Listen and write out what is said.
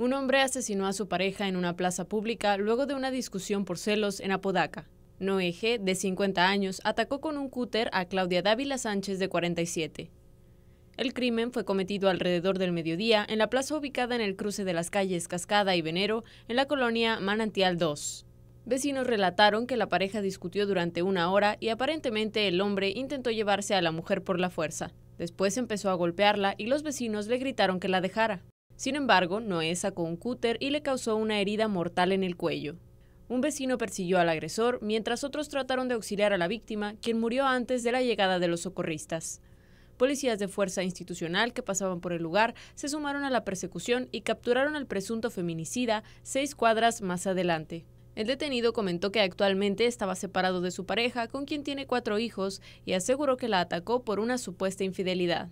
Un hombre asesinó a su pareja en una plaza pública luego de una discusión por celos en Apodaca. Noeje, de 50 años, atacó con un cúter a Claudia Dávila Sánchez, de 47. El crimen fue cometido alrededor del mediodía en la plaza ubicada en el cruce de las calles Cascada y Venero, en la colonia Manantial 2. Vecinos relataron que la pareja discutió durante una hora y aparentemente el hombre intentó llevarse a la mujer por la fuerza. Después empezó a golpearla y los vecinos le gritaron que la dejara. Sin embargo, Noé sacó un cúter y le causó una herida mortal en el cuello. Un vecino persiguió al agresor, mientras otros trataron de auxiliar a la víctima, quien murió antes de la llegada de los socorristas. Policías de fuerza institucional que pasaban por el lugar se sumaron a la persecución y capturaron al presunto feminicida seis cuadras más adelante. El detenido comentó que actualmente estaba separado de su pareja, con quien tiene cuatro hijos, y aseguró que la atacó por una supuesta infidelidad.